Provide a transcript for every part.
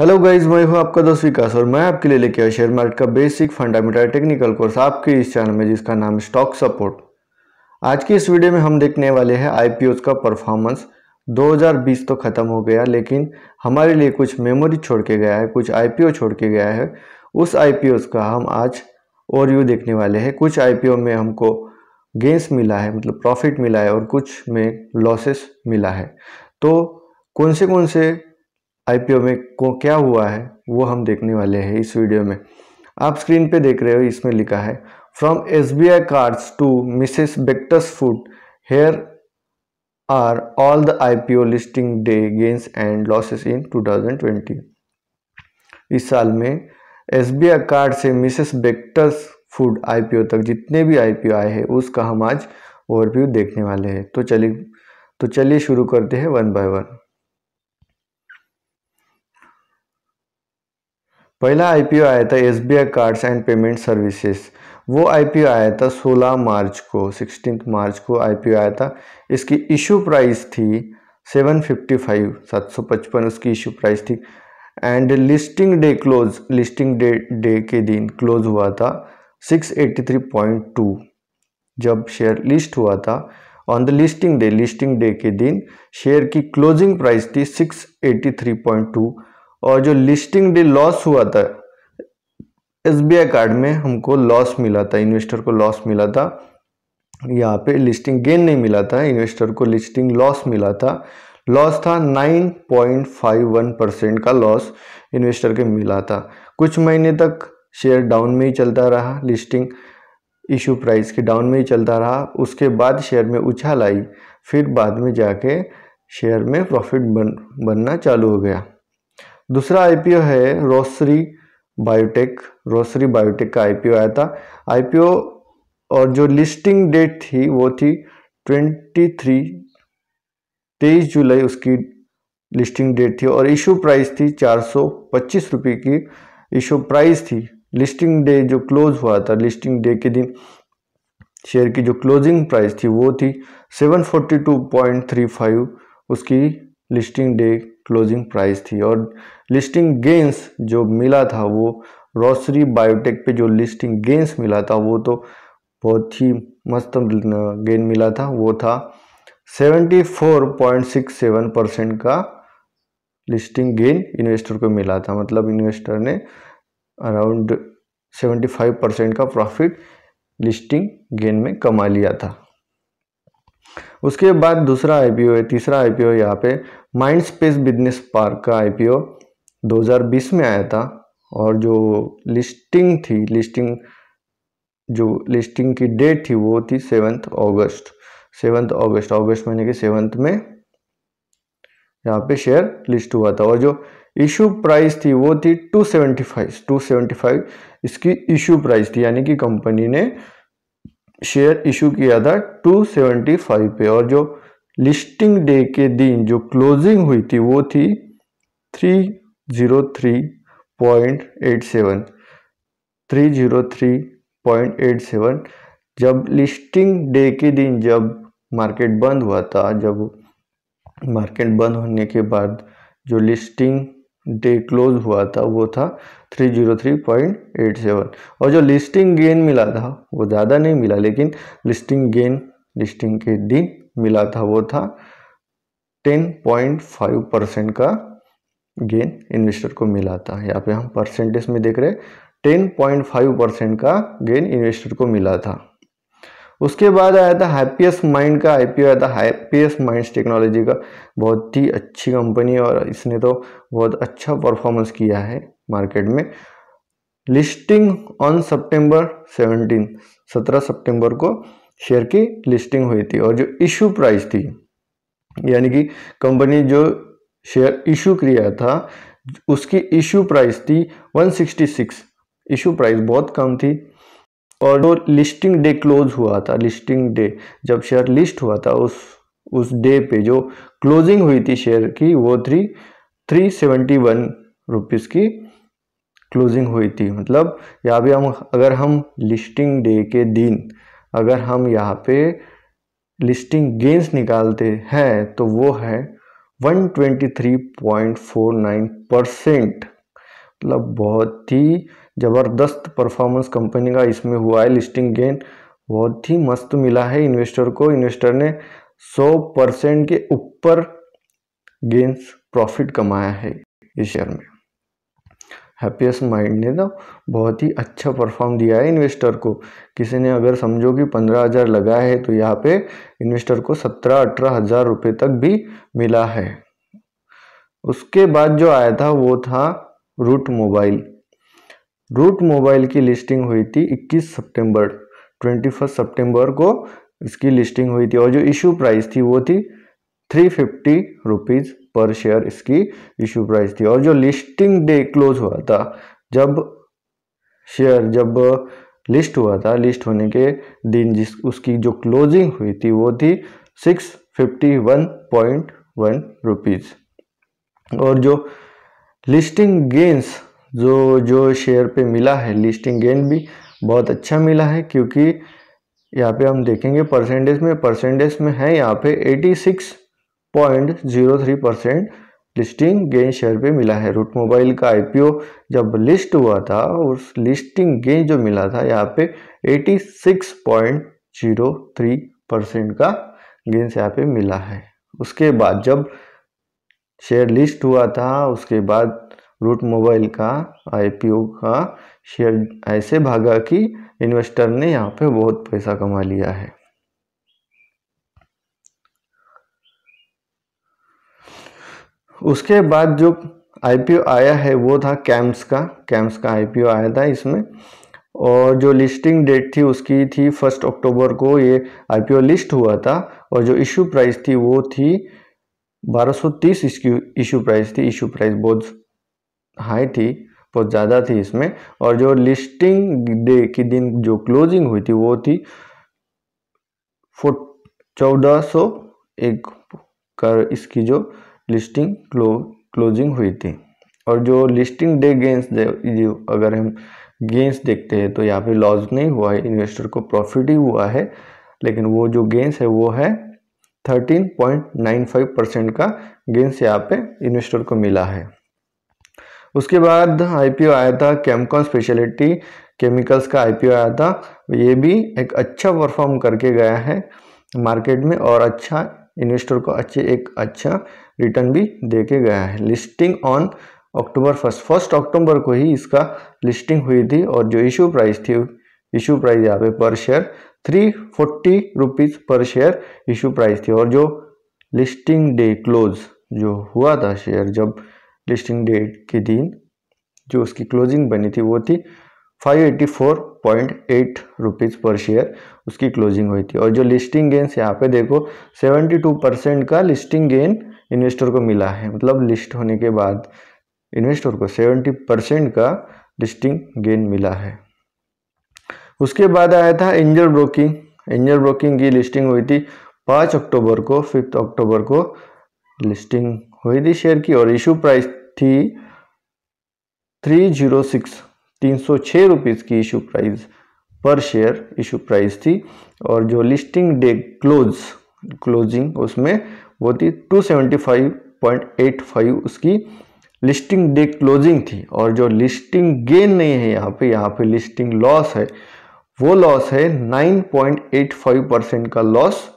hello guys मैं हूं आपका दोस्त विकास और मैं आपके लिए लेके आया शेयर मार्केट का बेसिक फंडामेंटल टेक्निकल कोर्स आपके इस चैनल में जिसका नाम स्टॉक सपोर्ट आज की इस वीडियो में हम देखने वाले हैं आई का परफॉर्मेंस 2020 तो ख़त्म हो गया लेकिन हमारे लिए कुछ मेमोरी छोड़ के गया है कुछ आई छोड़ के गया है उस आई का हम आज और यू देखने वाले हैं कुछ आई में हमको गेंस मिला है मतलब प्रॉफिट मिला है और कुछ में लॉसेस मिला है तो कौन से कौन से आईपीओ में को क्या हुआ है वो हम देखने वाले हैं इस वीडियो में आप स्क्रीन पे देख रहे हो इसमें लिखा है from S B I cards to Mrs Bectors food here are all the I P O listing day gains and losses in 2020 इस साल में एस बी आई कार्ड से Mrs Bectors food I P O तक जितने भी आई पी ओ आए हैं उसका हम आज ओवरव्यू देखने वाले हैं तो चलिए तो चलिए शुरू करते हैं वन बाय वन पहला आईपीओ आया था S B I cards and payment services वो आईपीओ आया था 16 मार्च को सिक्सटीन मार्च को आईपीओ आया था इसकी इशू प्राइस थी 755 755 उसकी इशू प्राइस थी and listing day close listing day day के दिन क्लोज हुआ था 683.2 जब शेयर लिस्ट हुआ था on the listing day listing day के दिन शेयर की क्लोजिंग प्राइस थी टू और जो लिस्टिंग डे लॉस हुआ था एस कार्ड में हमको लॉस मिला था इन्वेस्टर को लॉस मिला था यहाँ पे लिस्टिंग गेन नहीं मिला था इन्वेस्टर को लिस्टिंग लॉस मिला था लॉस था 9.51 परसेंट का लॉस इन्वेस्टर के मिला था कुछ महीने तक शेयर डाउन में ही चलता रहा लिस्टिंग इशू प्राइस के डाउन में ही चलता रहा उसके बाद शेयर में उछाल आई फिर बाद में जाके शेयर में प्रॉफिट बन बनना चालू हो गया दूसरा आईपीओ है रोसरी बायोटेक रोसरी बायोटेक का आईपीओ आया था आईपीओ और जो लिस्टिंग डेट थी वो थी ट्वेंटी थ्री तेईस जुलाई उसकी लिस्टिंग डेट थी और इशू प्राइस थी चार सौ पच्चीस रुपये की इशू प्राइस थी लिस्टिंग डे जो क्लोज हुआ था लिस्टिंग डे के दिन शेयर की जो क्लोजिंग प्राइस थी वो थी 742.35 उसकी लिस्टिंग डे क्लोजिंग प्राइस थी और लिस्टिंग गेंस जो मिला था वो रोसरी बायोटेक पे जो लिस्टिंग गेंस मिला था वो तो बहुत ही मस्त गेन मिला था वो था 74.67 परसेंट का लिस्टिंग गेन इन्वेस्टर को मिला था मतलब इन्वेस्टर ने अराउंड 75 परसेंट का प्रॉफिट लिस्टिंग गेन में कमा लिया था उसके बाद दूसरा आईपीओ है तीसरा आईपीओ यहाँ पे माइंड स्पेस बिजनेस पार्क का आईपीओ 2020 में आया था और जो लिस्टिंग थी लिस्टिंग जो लिस्टिंग की डेट थी वो थी सेवन्थ अगस्त सेवन्थ अगस्त अगस्त महीने के सेवन्थ में यहाँ पे शेयर लिस्ट हुआ था और जो इशू प्राइस थी वो थी 275 275 इसकी इशू प्राइस थी यानी कि कंपनी ने शेयर इशू किया था 275 पे और जो लिस्टिंग डे के दिन जो क्लोजिंग हुई थी वो थी 303.87 303.87 जब लिस्टिंग डे के दिन जब मार्केट बंद हुआ था जब मार्केट बंद होने के बाद जो लिस्टिंग डे क्लोज हुआ था वो था three zero three point eight seven और जो लिस्टिंग गेन मिला था वो ज़्यादा नहीं मिला लेकिन लिस्टिंग गेन लिस्टिंग के दिन मिला था वो था टेन पॉइंट फाइव परसेंट का गेन इन्वेस्टर को मिला था यहाँ पे हम परसेंटेज में देख रहे टेन पॉइंट फाइव परसेंट का गेन इन्वेस्टर को मिला था उसके बाद आया था हैप्पीएस्ट माइंड का आईपीओ आया था हैप्पीएस्ट माइंड्स टेक्नोलॉजी का बहुत ही अच्छी कंपनी और इसने तो बहुत अच्छा परफॉर्मेंस किया है मार्केट में लिस्टिंग ऑन सितंबर 17 17 सितंबर को शेयर की लिस्टिंग हुई थी और जो इशू प्राइस थी यानी कि कंपनी जो शेयर इशू किया था उसकी इशू प्राइस थी 166 इशू प्राइस बहुत कम थी और जो लिस्टिंग डे क्लोज हुआ था लिस्टिंग डे जब शेयर लिस्ट हुआ था उस उस डे पे जो क्लोजिंग हुई थी शेयर की वो three three seventy one rupees की क्लोजिंग हुई थी मतलब यहाँ भी हम अगर हम लिस्टिंग डे के दिन अगर हम यहाँ पे लिस्टिंग गेंस निकालते हैं तो वो है 123.49 परसेंट मतलब बहुत ही ज़बरदस्त परफॉर्मेंस कंपनी का इसमें हुआ है लिस्टिंग गेन बहुत ही मस्त मिला है इन्वेस्टर को इन्वेस्टर ने 100 परसेंट के ऊपर गेंस प्रॉफिट कमाया है इस शेयर में हैप्पीएस्ट माइंड ने ना बहुत ही अच्छा परफॉर्म दिया है इन्वेस्टर को किसी ने अगर समझो कि पंद्रह हज़ार लगा है तो यहाँ पे इन्वेस्टर को सत्रह अठारह हज़ार रुपये तक भी मिला है उसके बाद जो आया था वो था रूट मोबाइल रूट मोबाइल की लिस्टिंग हुई थी 21 सितंबर 21 सितंबर को इसकी लिस्टिंग हुई थी और जो इशू प्राइस थी वो थी थ्री फिफ्टी रुपीज़ पर शेयर इसकी इश्यू प्राइस थी और जो लिस्टिंग डे क्लोज हुआ था जब शेयर जब लिस्ट हुआ था लिस्ट होने के दिन जिस उसकी जो क्लोजिंग हुई थी वो थी six fifty one point one rupees और जो लिस्टिंग गेंस जो जो शेयर पे मिला है लिस्टिंग गेन भी बहुत अच्छा मिला है क्योंकि यहाँ पे हम देखेंगे परसेंटेज में परसेंटेज में है यहाँ पे 86 point zero three percent listing gain share पे मिला है रूट मोबाइल का आईपीओ जब लिस्ट हुआ था उस लिस्टिंग गेन जो मिला था यहाँ पे थ्री परसेंट का गेंस यहाँ पे मिला है उसके बाद जब शेयर लिस्ट हुआ था उसके बाद रूट मोबाइल का आईपीओ का शेयर ऐसे भागा कि इन्वेस्टर ने यहाँ पे बहुत पैसा कमा लिया है उसके बाद जो आईपीओ आया है वो था कैम्स का कैम्स का आईपीओ आया था इसमें और जो लिस्टिंग डेट थी उसकी थी फर्स्ट अक्टूबर को ये आईपीओ लिस्ट हुआ था और जो इशू प्राइस थी वो थी 1230 इसकी इशू प्राइस थी इशू प्राइस बहुत हाई थी बहुत ज़्यादा थी इसमें और जो लिस्टिंग डे के दिन जो क्लोजिंग हुई थी वो थी चौदह सौ एक कर इसकी जो लिस्टिंग क्लो क्लोजिंग हुई थी और जो लिस्टिंग डे गेंस अगर हम गेंस देखते हैं तो यहाँ पे लॉस नहीं हुआ है इन्वेस्टर को प्रॉफिट ही हुआ है लेकिन वो जो गेंस है वो है 13.95 परसेंट का गेंस यहाँ पे इन्वेस्टर को मिला है उसके बाद आईपीओ आया था कैमकॉन स्पेशलिटी केमिकल्स का आईपीओ आया था ये भी एक अच्छा परफॉर्म करके गया है मार्केट में और अच्छा इन्वेस्टर को अच्छे एक अच्छा रिटर्न भी दे के गया है listing on October first first October को ही इसका लिस्टिंग हुई थी और जो इशू प्राइस थी इशू प्राइस यहाँ पे पर शेयर थ्री फोर्टी रुपीज़ पर शेयर इशू प्राइस थी और जो लिस्टिंग डे क्लोज जो हुआ था शेयर जब लिस्टिंग डेट के दिन जो उसकी क्लोजिंग बनी थी वो थी फोर पॉइंट एट रुपीज़ पर शेयर उसकी क्लोजिंग हुई थी और जो लिस्टिंग गेंस यहाँ पे देखो सेवेंटी टू परसेंट का लिस्टिंग गेन इन्वेस्टर को मिला है मतलब लिस्ट होने के बाद इन्वेस्टर को सेवेंटी परसेंट का लिस्टिंग गेन मिला है उसके बाद आया था एंजल ब्रोकिंग एंजल ब्रोकिंग की लिस्टिंग हुई थी पाँच अक्टूबर को फिफ्थ अक्टूबर को लिस्टिंग हुई थी शेयर की और इशू प्राइस थी थ्री जीरो सिक्स तीन सौ छः रुपीज़ की इशू प्राइस पर शेयर इशू प्राइस थी और जो लिस्टिंग डे क्लोज क्लोजिंग उसमें वो थी two seventy five point eight five उसकी लिस्टिंग डे क्लोजिंग थी और जो लिस्टिंग गेन नहीं है यहाँ पे यहाँ पे लिस्टिंग लॉस है वो लॉस है 9.85 परसेंट का लॉस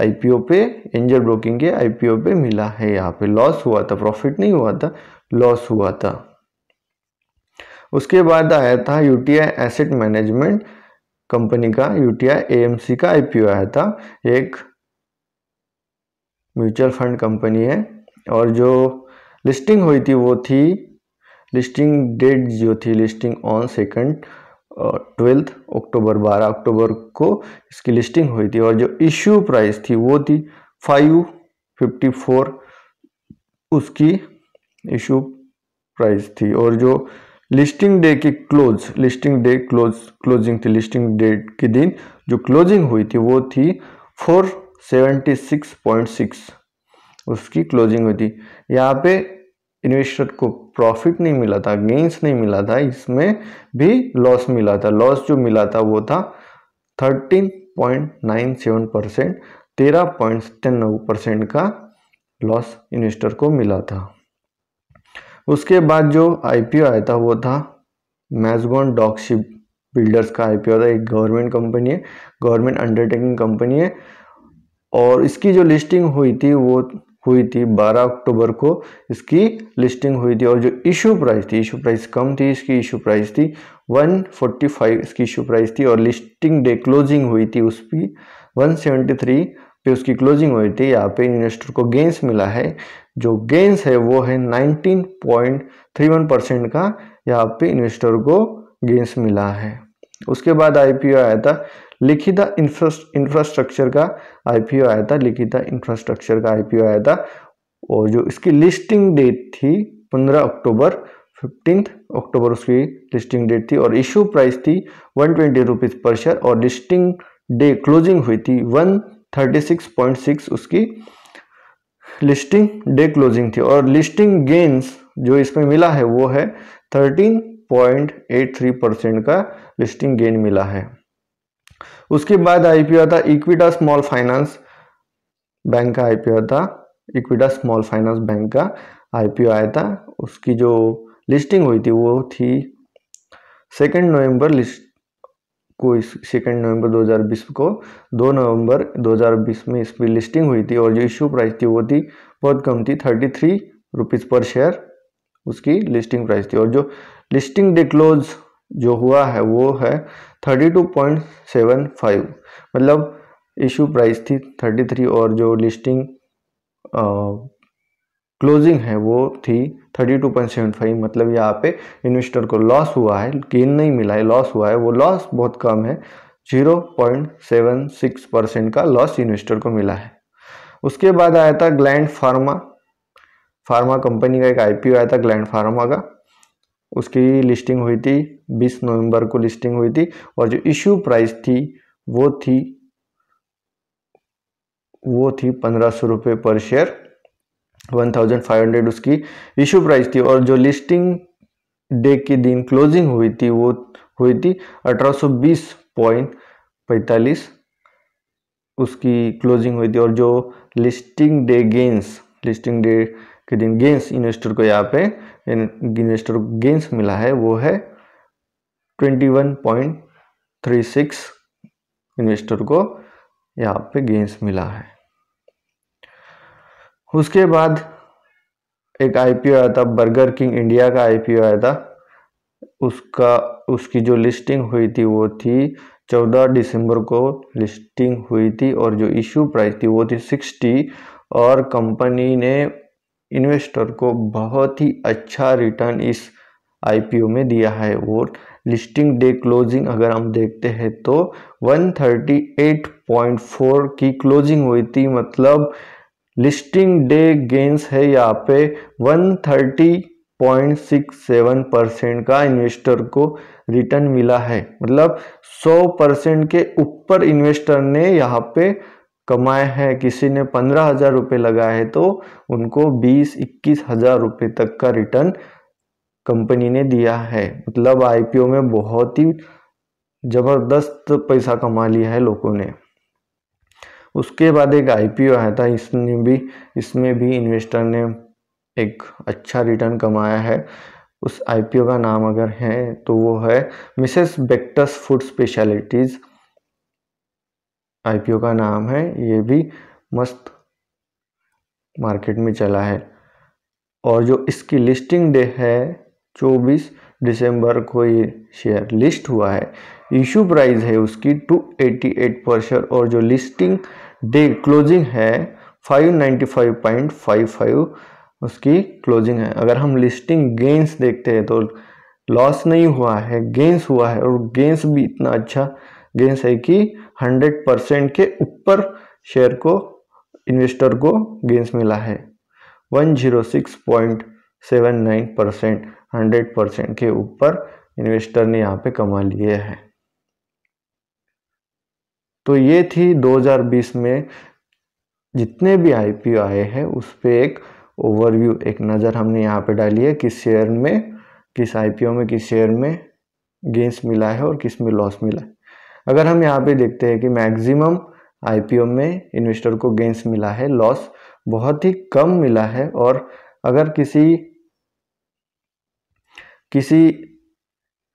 आईपीओ पे एंजल ब्रोकिंग के आईपीओ पे मिला है यहाँ पे लॉस हुआ था प्रॉफिट नहीं हुआ था लॉस हुआ था उसके बाद आया था यूटीआई एसेट मैनेजमेंट कंपनी का यूटीआई एएमसी का आईपीओ आया था एक म्यूचुअल फंड कंपनी है और जो लिस्टिंग हुई थी वो थी लिस्टिंग डेट जो थी listing on second twelfth October बारह अक्टूबर को इसकी लिस्टिंग हुई थी और जो इश्यू प्राइस थी वो थी फाइव फिफ्टी फोर उसकी इशू प्राइस थी और जो लिस्टिंग डे की close listing day close closing थी लिस्टिंग डेट के दिन जो क्लोजिंग हुई थी वो थी 476.6 उसकी क्लोजिंग हुई थी यहाँ पे इन्वेस्टर को प्रॉफिट नहीं मिला था गेंस नहीं मिला था इसमें भी लॉस मिला था लॉस जो मिला था वो था 13.97 परसेंट तेरह पॉइंट तिरानवे परसेंट का लॉस इन्वेस्टर को मिला था उसके बाद जो आईपीओ आया था वो था मैजगोन डॉकशिप बिल्डर्स का आईपीओ था एक गवर्नमेंट कंपनी है गवर्नमेंट अंडरटेकिंग कंपनी है और इसकी जो लिस्टिंग हुई थी वो हुई थी 12 अक्टूबर को इसकी लिस्टिंग हुई थी और जो इशू प्राइस थी इशू प्राइस कम थी इसकी इशू प्राइस थी 145 इसकी इशू प्राइस थी और लिस्टिंग डे क्लोजिंग हुई थी उसकी पर सेवेंटी पे उसकी क्लोजिंग हुई थी यहाँ पे इन्वेस्टर को गेंस मिला है जो गेंस है वो है वन परसेंट का यहाँ पे इन्वेस्टर को गेंस मिला है उसके बाद आईपीओ आया था लिखिता इंफ्रास्ट्रक्चर का आईपीओ आया था लिखिता इंफ्रास्ट्रक्चर का आईपीओ आया था और जो इसकी लिस्टिंग डेट थी पंद्रह अक्टूबर फिफ्टीन अक्टूबर उसकी लिस्टिंग डेट थी और इशू प्राइस थी वन ट्वेंटी रुपीज़ पर शेयर और लिस्टिंग डे क्लोजिंग हुई थी वन 36.6 उसकी लिस्टिंग डे क्लोजिंग थी और लिस्टिंग गेंस जो इसमें मिला है वो है 13.83 परसेंट का लिस्टिंग गेन मिला है उसके बाद आईपीओ था इक्विटा स्मॉल फाइनेंस बैंक का आईपीओ था इक्विटा स्मॉल फाइनेंस बैंक का आईपीओ आया था उसकी जो लिस्टिंग हुई थी वो थी सेकेंड नवंबर लिस्ट को इस सेकेंड नवंबर 2020 को 2 नवंबर 2020 में इसमें लिस्टिंग हुई थी और जो इशू प्राइस थी वो थी बहुत कम थी थर्टी थ्री रुपीज़ पर शेयर उसकी लिस्टिंग प्राइस थी और जो लिस्टिंग डे क्लोज जो हुआ है वो है thirty two point seven five मतलब इशू प्राइस थी थर्टी थ्री और जो लिस्टिंग क्लोजिंग है वो थी 32.75 मतलब यहाँ पे इन्वेस्टर को लॉस हुआ है गेन नहीं मिला है लॉस हुआ है वो लॉस बहुत कम है 0.76 परसेंट का लॉस इन्वेस्टर को मिला है उसके बाद आया था ग्लैंड फार्मा फार्मा कंपनी का एक आईपीओ आया था ग्लैंड फार्मा का उसकी लिस्टिंग हुई थी 20 नवंबर को लिस्टिंग हुई थी और जो इश्यू प्राइस थी वो थी वो थी पंद्रह सौ रुपये पर शेयर 1500 उसकी इशू प्राइस थी और जो लिस्टिंग डे के दिन क्लोजिंग हुई थी वो हुई थी अठारह उसकी क्लोजिंग हुई थी और जो listing day gains listing day के दिन गेंस इन्वेस्टर को यहाँ पे इन्वेस्टर को गेंस मिला है वो है 21.36 इन्वेस्टर को यहाँ पे गेंस मिला है उसके बाद एक आईपीओ आया था बर्गर किंग इंडिया का आईपीओ आया था उसका उसकी जो लिस्टिंग हुई थी वो थी चौदह दिसंबर को लिस्टिंग हुई थी और जो इशू प्राइस थी वो थी सिक्सटी और कंपनी ने इन्वेस्टर को बहुत ही अच्छा रिटर्न इस आईपीओ में दिया है वो लिस्टिंग डे क्लोजिंग अगर हम देखते हैं तो 138.4 की क्लोजिंग हुई थी मतलब लिस्टिंग डे गेंस है यहाँ पे 130.67 परसेंट का इन्वेस्टर को रिटर्न मिला है मतलब 100 परसेंट के ऊपर इन्वेस्टर ने यहाँ पे कमाए हैं किसी ने पंद्रह हजार रुपये लगाए हैं तो उनको बीस इक्कीस हजार रुपये तक का रिटर्न कंपनी ने दिया है मतलब आईपीओ में बहुत ही ज़बरदस्त पैसा कमा लिया है लोगों ने उसके बाद एक आई आया था इसमें भी इसमें भी इन्वेस्टर ने एक अच्छा रिटर्न कमाया है उस आई का नाम अगर है तो वो है मिसेस बेक्टस फूड स्पेशलिटीज़ आई का नाम है ये भी मस्त मार्केट में चला है और जो इसकी लिस्टिंग डे है 24 दिसंबर को ये शेयर लिस्ट हुआ है इशू प्राइस है उसकी 288 पर शेयर और जो लिस्टिंग डे क्लोजिंग है 595.55 उसकी क्लोजिंग है अगर हम लिस्टिंग गेंस देखते हैं तो लॉस नहीं हुआ है गेंस हुआ है और गेंस भी इतना अच्छा गेंस है कि 100 परसेंट के ऊपर शेयर को इन्वेस्टर को गेंस मिला है 106.79 परसेंट हंड्रेड परसेंट के ऊपर इन्वेस्टर ने यहाँ पे कमा लिए हैं तो ये थी 2020 में जितने भी आई आए हैं उस पर एक ओवरव्यू एक नज़र हमने यहाँ पे डाली है किस शेयर में किस आई में किस शेयर में गेंस मिला है और किस में लॉस मिला है अगर हम यहाँ पे देखते हैं कि मैक्सिमम आई में इन्वेस्टर को गेंस मिला है लॉस बहुत ही कम मिला है और अगर किसी किसी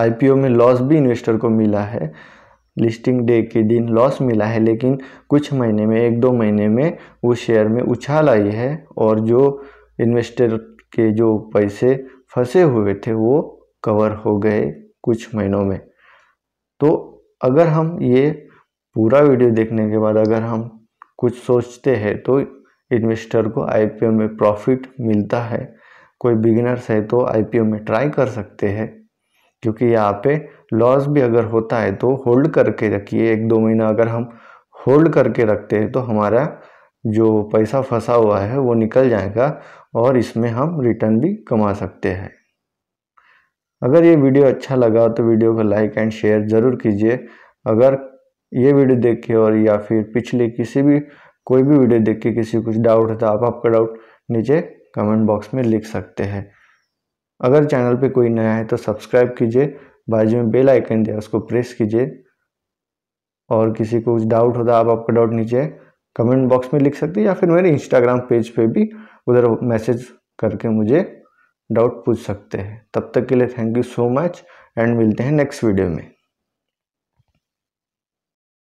आईपीओ में लॉस भी इन्वेस्टर को मिला है लिस्टिंग डे के दिन लॉस मिला है लेकिन कुछ महीने में एक दो महीने में वो शेयर में उछाल आई है और जो इन्वेस्टर के जो पैसे फंसे हुए थे वो कवर हो गए कुछ महीनों में तो अगर हम ये पूरा वीडियो देखने के बाद अगर हम कुछ सोचते हैं तो इन्वेस्टर को आईपीओ में प्रॉफिट मिलता है कोई बिगिनर्स है तो आईपीओ में ट्राई कर सकते हैं क्योंकि यहाँ पे लॉस भी अगर होता है तो होल्ड करके रखिए एक दो महीना अगर हम होल्ड करके रखते हैं तो हमारा जो पैसा फंसा हुआ है वो निकल जाएगा और इसमें हम रिटर्न भी कमा सकते हैं अगर ये वीडियो अच्छा लगा तो वीडियो को लाइक एंड शेयर ज़रूर कीजिए अगर ये वीडियो देख के और या फिर पिछले किसी भी कोई भी वीडियो देख के किसी कुछ डाउट है तो आप आपका डाउट नीचे कमेंट बॉक्स में लिख सकते हैं अगर चैनल पे कोई नया है तो सब्सक्राइब कीजिए बाजू में बेल आइकन दिया उसको प्रेस कीजिए और किसी को कुछ डाउट होता तो आप आपका डाउट नीचे कमेंट बॉक्स में लिख सकते हैं या फिर मेरे इंस्टाग्राम पेज पे भी उधर मैसेज करके मुझे डाउट पूछ सकते हैं तब तक के लिए thank you so much and मिलते हैं नेक्स्ट वीडियो में